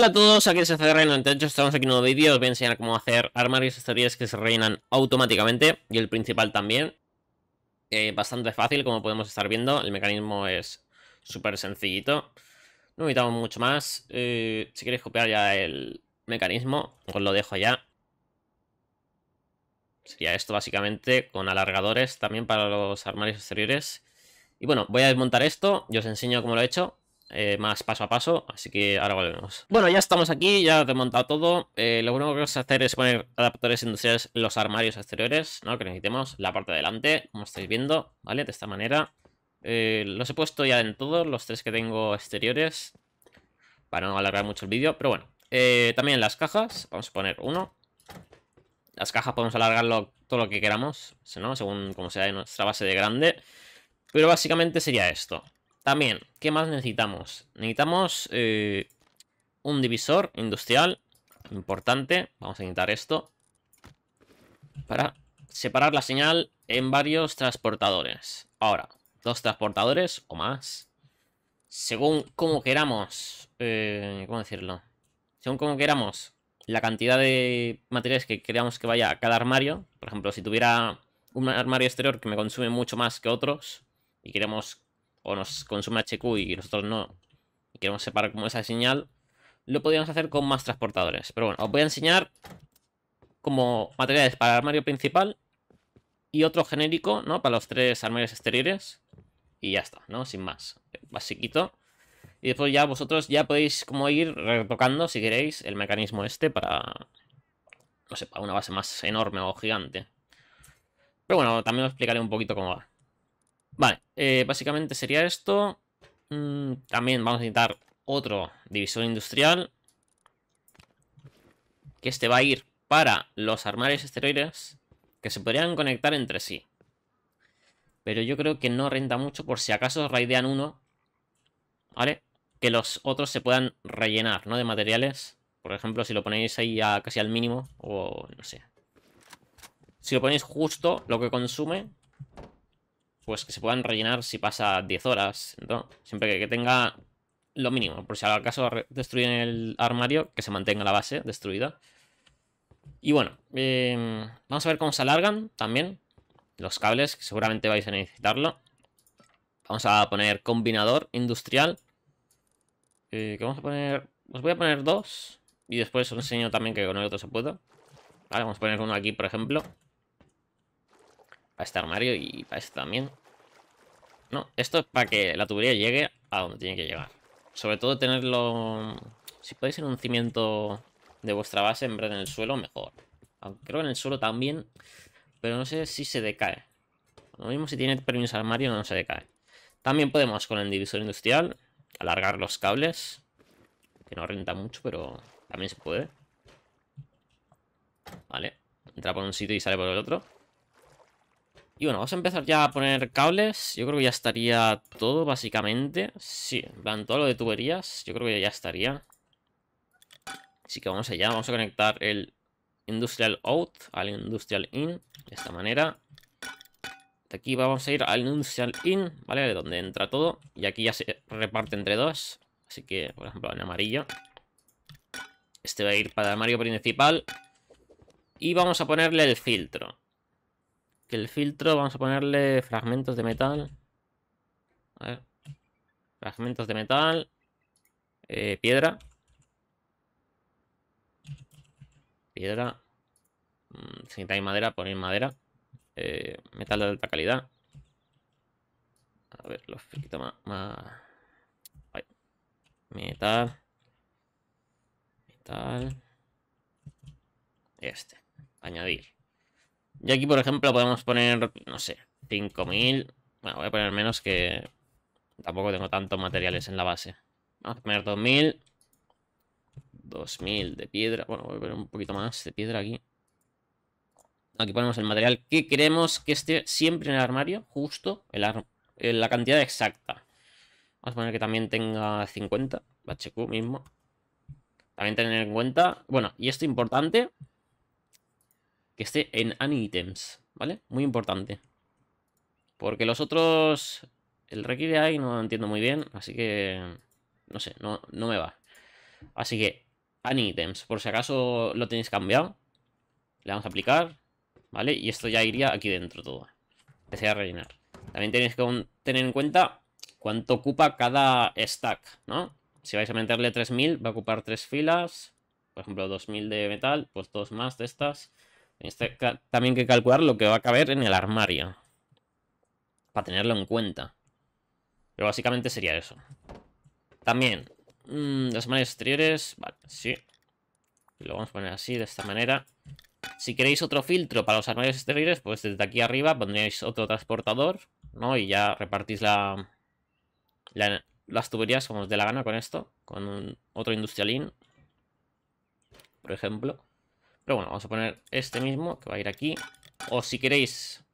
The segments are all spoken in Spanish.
Hola a todos, aquí es CCR en techo estamos aquí en un nuevo vídeo, os voy a enseñar cómo hacer armarios exteriores que se rellenan automáticamente y el principal también. Eh, bastante fácil, como podemos estar viendo, el mecanismo es súper sencillito. No necesitamos mucho más, eh, si queréis copiar ya el mecanismo, os lo dejo ya. Sería esto básicamente, con alargadores también para los armarios exteriores. Y bueno, voy a desmontar esto y os enseño cómo lo he hecho. Eh, más paso a paso, así que ahora volvemos. Bueno, ya estamos aquí, ya he montado todo. Eh, lo único que vamos a hacer es poner adaptadores industriales en los armarios exteriores, ¿no? Que necesitemos la parte de delante, como estáis viendo, ¿vale? De esta manera. Eh, los he puesto ya en todos, los tres que tengo exteriores, para no alargar mucho el vídeo, pero bueno. también las cajas, vamos a poner uno. Las cajas podemos alargarlo todo lo que queramos, ¿no? según como sea nuestra base de grande. Pero básicamente sería esto. También, ¿qué más necesitamos? Necesitamos eh, un divisor industrial importante. Vamos a necesitar esto. Para separar la señal en varios transportadores. Ahora, dos transportadores o más. Según como queramos... Eh, ¿Cómo decirlo? Según como queramos la cantidad de materiales que queramos que vaya a cada armario. Por ejemplo, si tuviera un armario exterior que me consume mucho más que otros y queremos o nos consume HQ y nosotros no, y queremos separar como esa señal, lo podríamos hacer con más transportadores. Pero bueno, os voy a enseñar como materiales para el armario principal y otro genérico, ¿no? Para los tres armarios exteriores. Y ya está, ¿no? Sin más. Basiquito. Y después ya vosotros ya podéis como ir retocando, si queréis, el mecanismo este para... No sé, para una base más enorme o gigante. Pero bueno, también os explicaré un poquito cómo va. Vale, eh, básicamente sería esto. Mm, también vamos a necesitar otro divisor industrial. Que este va a ir para los armarios esteroides. que se podrían conectar entre sí. Pero yo creo que no renta mucho por si acaso raidean uno. ¿Vale? Que los otros se puedan rellenar, ¿no? De materiales. Por ejemplo, si lo ponéis ahí casi al mínimo. O no sé. Si lo ponéis justo lo que consume pues que se puedan rellenar si pasa 10 horas, Siempre que, tenga lo mínimo, por si al caso destruyen el armario, que se mantenga la base destruida. Y bueno, em, vamos a ver cómo se alargan también los cables, que seguramente vais a necesitarlo. Vamos a poner combinador industrial. Eh, que vamos a poner... Os voy a poner dos. Y después os enseño también que con el otro se puede. Vale, vamos a poner uno aquí, por ejemplo. Para este armario y para este también. No, esto es para que la tubería llegue a donde tiene que llegar. Sobre todo tenerlo... Si podéis en un cimiento de vuestra base en vez de en el suelo, mejor. Aunque creo en el suelo también, pero no sé si se decae. Lo mismo si tiene permiso armario no se decae. También podemos con el divisor industrial alargar los cables. Que no renta mucho, pero también se puede. Vale. Entra por un sitio y sale por el otro. Y bueno, vamos a empezar ya a poner cables. Yo creo que ya estaría todo, básicamente. Sí, en todo lo de tuberías, yo creo que ya estaría. Así que vamos allá, vamos a conectar el Industrial Out al Industrial In, de esta manera. De aquí vamos a ir al Industrial In, ¿vale? De donde entra todo. Y aquí ya se reparte entre dos. Así que, por ejemplo, en amarillo. Este va a ir para el armario principal. Y vamos a ponerle el filtro el filtro vamos a ponerle fragmentos de metal. A ver. Fragmentos de metal. Eh, piedra. Piedra. Mm, si hay madera, ponéis madera. Eh, metal de alta calidad. A ver, los filtros más. más... Metal. Metal. Este. Añadir. Y aquí, por ejemplo, podemos poner, no sé, 5000. Bueno, voy a poner menos que tampoco tengo tantos materiales en la base. Vamos a poner 2000. 2000 de piedra. Bueno, voy a poner un poquito más de piedra aquí. Aquí ponemos el material que queremos que esté siempre en el armario, justo el la cantidad exacta. Vamos a poner que también tenga 50, HQ mismo. También tener en cuenta, bueno, y esto importante, que esté en Any Items, ¿vale? Muy importante. Porque los otros, el requiere ahí no lo entiendo muy bien, así que, no sé, no, no me va. Así que, Any Items, por si acaso lo tenéis cambiado, le vamos a aplicar, ¿vale? Y esto ya iría aquí dentro todo. a rellenar. También tenéis que tener en cuenta cuánto ocupa cada stack, ¿no? Si vais a meterle 3000, va a ocupar tres filas. Por ejemplo, 2000 de metal, pues dos más de estas. Este también que calcular lo que va a caber en el armario. Para tenerlo en cuenta. Pero básicamente sería eso. También, mm, las los armarios exteriores, vale, sí. Lo vamos a poner así, de esta manera. Si queréis otro filtro para los armarios exteriores, pues desde aquí arriba pondríais otro transportador, ¿no? Y ya repartís la, las tuberías como os dé la gana con esto, con otro industrialín, por ejemplo. Pero bueno, vamos a poner este mismo, que va a ir aquí. O si queréis,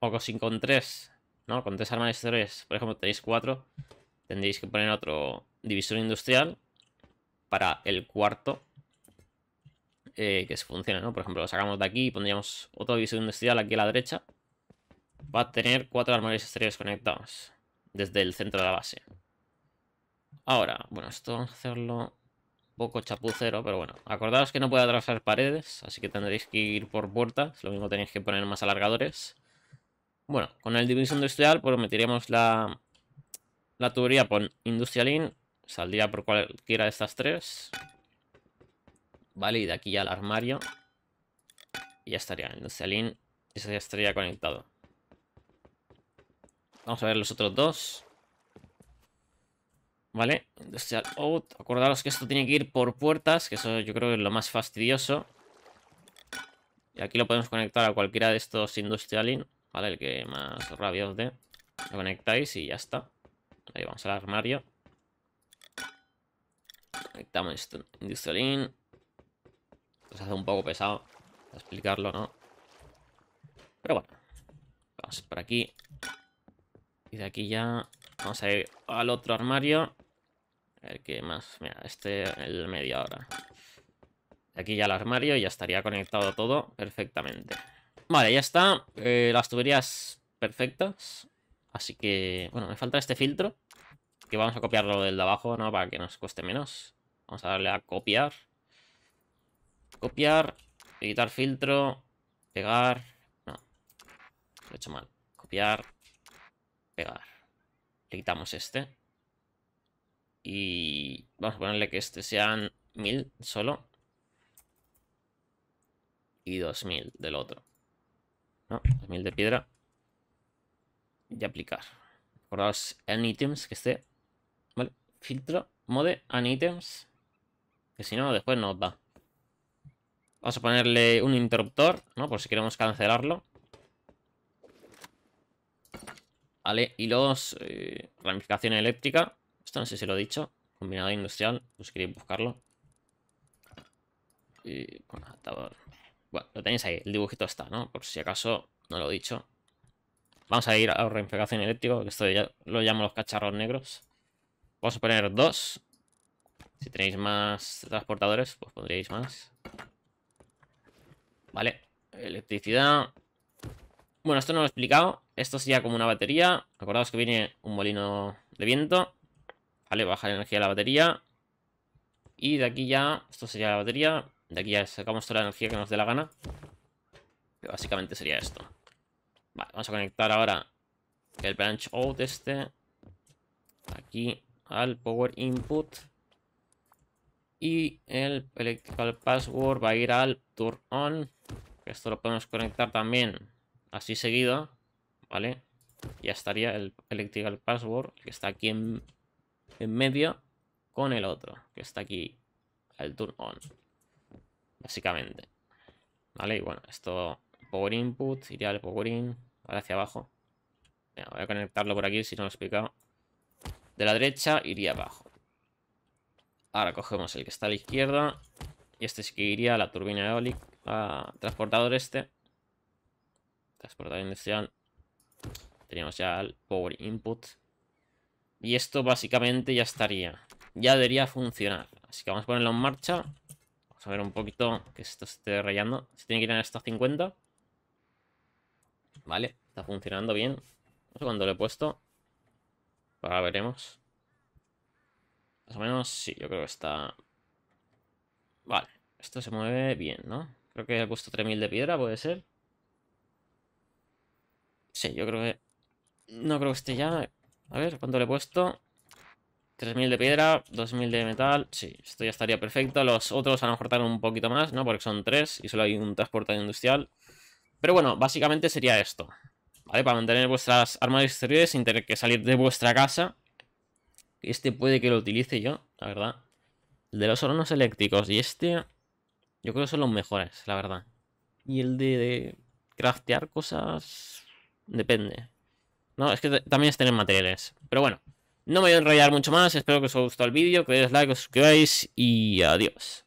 o si con tres, ¿no? Con tres armas de tres, por ejemplo, tenéis cuatro, tendréis que poner otro divisor industrial para el cuarto eh, que se funcione, ¿no? Por ejemplo, lo sacamos de aquí y pondríamos otro divisor industrial aquí a la derecha. Va a tener cuatro armarios exteriores conectados desde el centro de la base. Ahora, bueno, esto vamos a hacerlo poco chapucero, pero bueno. Acordaos que no puede atravesar paredes, así que tendréis que ir por puertas. Lo mismo tenéis que poner más alargadores. Bueno, con el Division industrial, pues meteríamos la, la tubería por industrial in. Saldría por cualquiera de estas tres. Vale, y de aquí ya al armario. Y ya estaría, industrial in. Eso ya estaría conectado. Vamos a ver los otros dos. ¿Vale? Industrial out. Acordaros que esto tiene que ir por puertas, que eso yo creo que es lo más fastidioso. Y aquí lo podemos conectar a cualquiera de estos Industrial In, ¿vale? El que más rabia os dé. Lo conectáis y ya está. Ahí vamos al armario. Conectamos esto. Industrial In. se hace un poco pesado explicarlo, ¿no? Pero bueno. Vamos por aquí. Y de aquí ya vamos a ir al otro armario ver que más, mira, este, el media hora. Aquí ya el armario y ya estaría conectado todo perfectamente. Vale, ya está. Eh, las tuberías perfectas. Así que, bueno, me falta este filtro. Que vamos a copiarlo del de abajo, ¿no? Para que nos cueste menos. Vamos a darle a copiar. Copiar, editar filtro, pegar. No, lo he hecho mal. Copiar, pegar. Le quitamos este. Y vamos a ponerle que este sean 1000 solo. Y 2000 del otro. ¿No? 2000 de piedra. Y aplicar. recordaos en items que esté. Vale. Filtro. Mode en items Que si no, después no va. Vamos a ponerle un interruptor, ¿no? Por si queremos cancelarlo. Vale, y los eh, ramificación eléctrica no sé si lo he dicho. Combinado industrial, pues queréis buscarlo. Y con pues, Bueno, lo tenéis ahí, el dibujito está, ¿no? Por si acaso no lo he dicho. Vamos a ir a reinfectación eléctrico, que esto ya lo llamo los cacharros negros. Vamos a poner dos. Si tenéis más transportadores, pues pondréis más. Vale, electricidad. Bueno, esto no lo he explicado. Esto sería como una batería. Acordaos que viene un molino de viento. Vale, bajar energía de la batería. Y de aquí ya, esto sería la batería. De aquí ya sacamos toda la energía que nos dé la gana. Que básicamente sería esto. Vale, vamos a conectar ahora el branch out este. Aquí al power input. Y el electrical password va a ir al turn on. Esto lo podemos conectar también así seguido. Vale. Ya estaría el electrical password que está aquí en en medio con el otro, que está aquí, el turn on, básicamente. Vale, y bueno, esto, power input, iría al power in, ahora hacia abajo. voy a conectarlo por aquí, si no lo he explicado. De la derecha iría abajo. Ahora cogemos el que está a la izquierda. Y este sí que iría a la turbina eólica, a transportador este. Transportador industrial. Teníamos ya el power input. Y esto básicamente ya estaría. Ya debería funcionar. Así que vamos a ponerlo en marcha. Vamos a ver un poquito que esto se esté rayando. Se tiene que ir a estos 50. Vale, está funcionando bien. No sé cuándo lo he puesto. Ahora veremos. Más o menos, sí, yo creo que está... Vale, esto se mueve bien, ¿no? Creo que he puesto 3000 de piedra, ¿puede ser? Sí, yo creo que... No creo que esté ya... A ver, ¿cuánto le he puesto? 3.000 de piedra, 2.000 de metal. Sí, esto ya estaría perfecto. Los otros a lo mejor un poquito más, ¿no? Porque son 3 y solo hay un transportador industrial. Pero bueno, básicamente sería esto. ¿Vale? Para mantener vuestras armas exteriores sin tener que salir de vuestra casa. Este puede que lo utilice yo, la verdad. El de los hornos eléctricos y este... Yo creo que son los mejores, la verdad. Y el de, de craftear cosas... Depende. No, es que también es tener materiales. Pero bueno, no me voy a enrollar mucho más. Espero que os haya gustado el vídeo, que le deis like, os suscribáis y adiós.